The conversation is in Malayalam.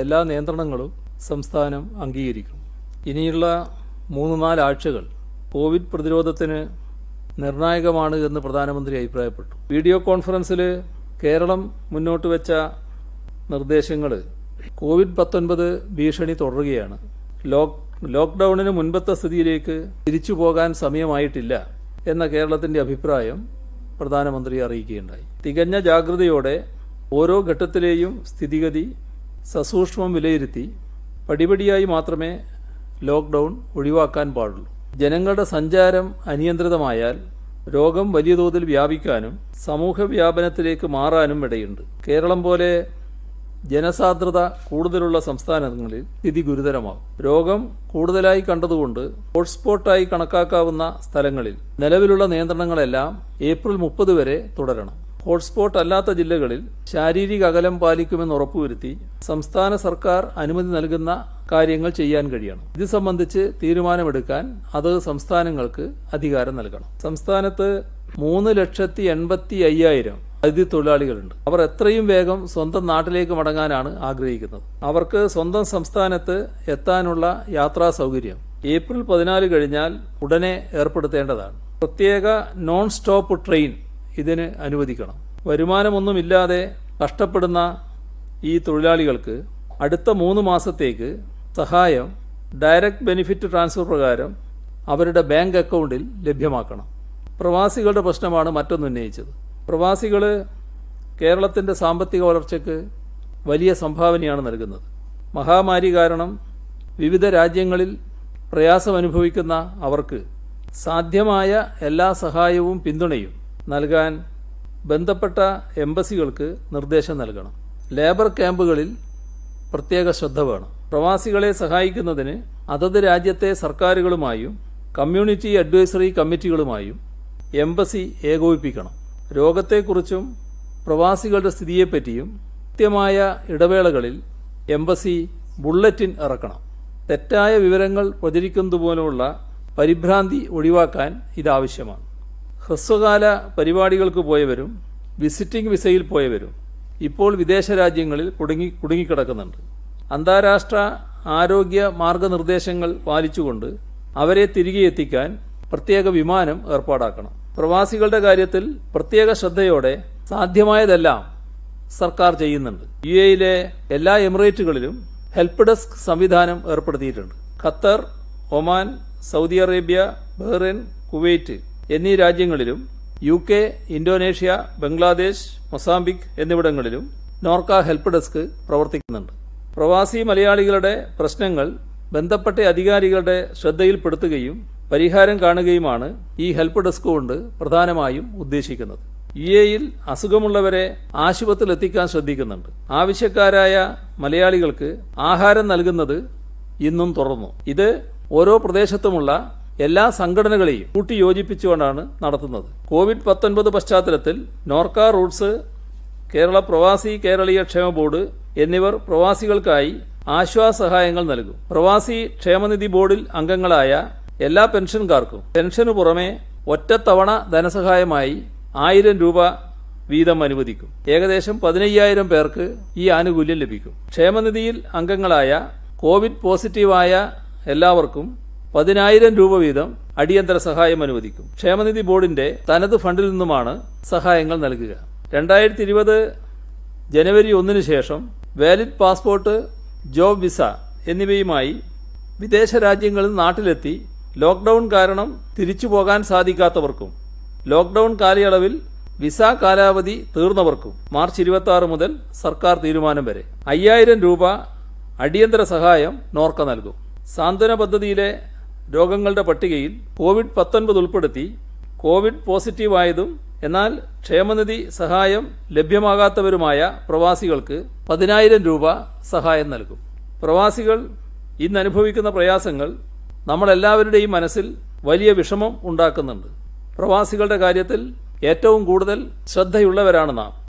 എല്ലാ നിയന്ത്രണങ്ങളും സംസ്ഥാനം അംഗീകരിക്കും ഇനിയുള്ള മൂന്ന് നാലാഴ്ചകൾ കോവിഡ് പ്രതിരോധത്തിന് നിർണായകമാണ് എന്ന് പ്രധാനമന്ത്രി അഭിപ്രായപ്പെട്ടു വീഡിയോ കോൺഫറൻസിൽ കേരളം മുന്നോട്ട് വെച്ച നിർദ്ദേശങ്ങൾ കോവിഡ് പത്തൊൻപത് ഭീഷണി തുടരുകയാണ് ലോക്ക് ലോക്ക്ഡൌണിന് മുൻപത്തെ സ്ഥിതിയിലേക്ക് തിരിച്ചു പോകാൻ സമയമായിട്ടില്ല എന്ന കേരളത്തിന്റെ അഭിപ്രായം പ്രധാനമന്ത്രി അറിയിക്കുകയുണ്ടായി തികഞ്ഞ ജാഗ്രതയോടെ ഓരോ ഘട്ടത്തിലെയും സ്ഥിതിഗതി സസൂക്ഷ്മം വിലയിരുത്തി പടിപടിയായി മാത്രമേ ലോക്ക്ഡൗൺ ഒഴിവാക്കാൻ പാടുള്ളൂ ജനങ്ങളുടെ സഞ്ചാരം അനിയന്ത്രിതമായാൽ രോഗം വലിയ തോതിൽ വ്യാപിക്കാനും സമൂഹ വ്യാപനത്തിലേക്ക് മാറാനും ഇടയുണ്ട് കേരളം പോലെ ജനസാന്ദ്രത കൂടുതലുള്ള സംസ്ഥാനങ്ങളിൽ സ്ഥിതി ഗുരുതരമാകും രോഗം കൂടുതലായി കണ്ടതുകൊണ്ട് ഹോട്ട്സ്പോട്ടായി കണക്കാക്കാവുന്ന സ്ഥലങ്ങളിൽ നിലവിലുള്ള നിയന്ത്രണങ്ങളെല്ലാം ഏപ്രിൽ മുപ്പത് വരെ തുടരണം ഹോട്ട്സ്പോട്ട് അല്ലാത്ത ജില്ലകളിൽ ശാരീരിക അകലം പാലിക്കുമെന്ന് ഉറപ്പുവരുത്തി സംസ്ഥാന സർക്കാർ അനുമതി നൽകുന്ന കാര്യങ്ങൾ ചെയ്യാൻ കഴിയണം ഇത് സംബന്ധിച്ച് തീരുമാനമെടുക്കാൻ അത് സംസ്ഥാനങ്ങൾക്ക് അധികാരം നൽകണം സംസ്ഥാനത്ത് മൂന്ന് ലക്ഷത്തി എൺപത്തി അയ്യായിരം അതിഥി തൊഴിലാളികളുണ്ട് അവർ എത്രയും വേഗം സ്വന്തം നാട്ടിലേക്ക് മടങ്ങാനാണ് ആഗ്രഹിക്കുന്നത് അവർക്ക് സ്വന്തം സംസ്ഥാനത്ത് എത്താനുള്ള യാത്രാ സൗകര്യം ഏപ്രിൽ പതിനാല് കഴിഞ്ഞാൽ ഉടനെ ഏർപ്പെടുത്തേണ്ടതാണ് പ്രത്യേക നോൺ സ്റ്റോപ്പ് ട്രെയിൻ ഇതിന് അനുവദിക്കണം വരുമാനമൊന്നുമില്ലാതെ കഷ്ടപ്പെടുന്ന ഈ തൊഴിലാളികൾക്ക് അടുത്ത മൂന്ന് മാസത്തേക്ക് സഹായം ഡയറക്റ്റ് ബെനിഫിറ്റ് ട്രാൻസ്ഫർ പ്രകാരം അവരുടെ ബാങ്ക് അക്കൗണ്ടിൽ ലഭ്യമാക്കണം പ്രവാസികളുടെ പ്രശ്നമാണ് ഉന്നയിച്ചത് പ്രവാസികൾ കേരളത്തിൻ്റെ സാമ്പത്തിക വളർച്ചയ്ക്ക് വലിയ സംഭാവനയാണ് നൽകുന്നത് മഹാമാരി കാരണം വിവിധ രാജ്യങ്ങളിൽ പ്രയാസം അവർക്ക് സാധ്യമായ എല്ലാ സഹായവും പിന്തുണയും നൽകാൻ ബന്ധപ്പെട്ട എംബസികൾക്ക് നിർദ്ദേശം നൽകണം ലേബർ ക്യാമ്പുകളിൽ പ്രത്യേക ശ്രദ്ധ വേണം പ്രവാസികളെ സഹായിക്കുന്നതിന് അതത് രാജ്യത്തെ സർക്കാരുകളുമായും കമ്മ്യൂണിറ്റി അഡ്വൈസറി കമ്മിറ്റികളുമായും എംബസി ഏകോപിപ്പിക്കണം രോഗത്തെക്കുറിച്ചും പ്രവാസികളുടെ സ്ഥിതിയെപ്പറ്റിയും കൃത്യമായ ഇടവേളകളിൽ എംബസി ബുള്ളറ്റിൻ ഇറക്കണം തെറ്റായ വിവരങ്ങൾ പ്രചരിക്കുന്നതുപോലുള്ള പരിഭ്രാന്തി ഒഴിവാക്കാൻ ഇതാവശ്യമാണ് ഹ്രസ്വകാല പരിപാടികൾക്ക് പോയവരും വിസിറ്റിംഗ് വിസയിൽ പോയവരും ഇപ്പോൾ വിദേശ രാജ്യങ്ങളിൽ കുടുങ്ങി കുടുങ്ങിക്കിടക്കുന്നുണ്ട് അന്താരാഷ്ട്ര ആരോഗ്യ മാർഗനിർദ്ദേശങ്ങൾ പാലിച്ചുകൊണ്ട് അവരെ തിരികെ എത്തിക്കാൻ പ്രത്യേക വിമാനം ഏർപ്പാടാക്കണം പ്രവാസികളുടെ കാര്യത്തിൽ പ്രത്യേക ശ്രദ്ധയോടെ സാധ്യമായതെല്ലാം സർക്കാർ ചെയ്യുന്നുണ്ട് യു എയിലെ എല്ലാ എമിറേറ്റുകളിലും ഹെൽപ്പ് ഡെസ്ക് സംവിധാനം ഏർപ്പെടുത്തിയിട്ടുണ്ട് Qatar Oman Saudi Arabia Bahrain Kuwait എന്നീ രാജ്യങ്ങളിലും U K Indonesia Bangladesh Mozambique എന്നിവിടങ്ങളിലും നോർക്ക ഹെൽപ്പ് ഡെസ്ക് പ്രവർത്തിക്കുന്നുണ്ട് പ്രവാസി മലയാളികളുടെ പ്രശ്നങ്ങൾ ബന്ധപ്പെട്ട അധികാരികളുടെ ശ്രദ്ധയിൽപ്പെടുത്തുകയും പരിഹാരം കാണുകയുമാണ് ഈ ഹെൽപ്പ് ഡെസ്ക് കൊണ്ട് പ്രധാനമായും ഉദ്ദേശിക്കുന്നത് യു എയിൽ അസുഖമുള്ളവരെ ആശുപത്രിയിൽ എത്തിക്കാൻ ശ്രദ്ധിക്കുന്നുണ്ട് ആവശ്യക്കാരായ മലയാളികൾക്ക് ആഹാരം നൽകുന്നത് ഇന്നും തുടർന്നു ഇത് ഓരോ പ്രദേശത്തുമുള്ള എല്ലാ സംഘടനകളെയും കൂട്ടിയോജിപ്പിച്ചുകൊണ്ടാണ് യോജിപ്പിച്ചുകൊണ്ടാണ് നടത്തുന്നത് കോവിഡ് പത്തൊൻപത് പശ്ചാത്തലത്തിൽ നോർക്ക റൂട്ട്സ് കേരള പ്രവാസി കേരളീയ ക്ഷേമ ബോർഡ് എന്നിവർ പ്രവാസികൾക്കായി ആശ്വാസഹായങ്ങൾ നൽകും പ്രവാസി ക്ഷേമനിധി ബോർഡിൽ അംഗങ്ങളായ എല്ലാ പെൻഷൻകാർക്കും പെൻഷനു പുറമെ ഒറ്റത്തവണ ധനസഹായമായി ആയിരം രൂപ വീതം അനുവദിക്കും ഏകദേശം പതിനയ്യായിരം പേർക്ക് ഈ ആനുകൂല്യം ലഭിക്കും ക്ഷേമനിധിയിൽ അംഗങ്ങളായ കോവിഡ് പോസിറ്റീവായ എല്ലാവർക്കും പതിനായിരം രൂപ വീതം അടിയന്തര സഹായം അനുവദിക്കും ക്ഷേമനിധി ബോർഡിന്റെ തനത് ഫണ്ടിൽ നിന്നുമാണ് സഹായങ്ങൾ നൽകുക രണ്ടായിരത്തി ഇരുപത് ജനുവരി ഒന്നിന് ശേഷം വാലിഡ് പാസ്പോർട്ട് ജോബ് വിസ എന്നിവയുമായി വിദേശ രാജ്യങ്ങളിൽ നാട്ടിലെത്തി ലോക്ക്ഡൌൺ കാരണം തിരിച്ചു പോകാൻ സാധിക്കാത്തവർക്കും ലോക്ക്ഡൌൺ കാലയളവിൽ വിസ കാലാവധി തീർന്നവർക്കും മാർച്ച് ഇരുപത്തി ആറ് മുതൽ സർക്കാർ തീരുമാനം വരെ അയ്യായിരം രൂപ അടിയന്തര സഹായം നോർക്ക നൽകും സാന്ത്വന പദ്ധതിയിലെ രോഗങ്ങളുടെ പട്ടികയിൽ കോവിഡ് പത്തൊൻപത് ഉൾപ്പെടുത്തി കോവിഡ് പോസിറ്റീവായതും എന്നാൽ ക്ഷേമനിധി സഹായം ലഭ്യമാകാത്തവരുമായ പ്രവാസികൾക്ക് പതിനായിരം രൂപ സഹായം നൽകും പ്രവാസികൾ ഇന്ന് അനുഭവിക്കുന്ന പ്രയാസങ്ങൾ നമ്മളെല്ലാവരുടെയും മനസ്സിൽ വലിയ വിഷമം ഉണ്ടാക്കുന്നുണ്ട് പ്രവാസികളുടെ കാര്യത്തിൽ ഏറ്റവും കൂടുതൽ ശ്രദ്ധയുള്ളവരാണ് നാം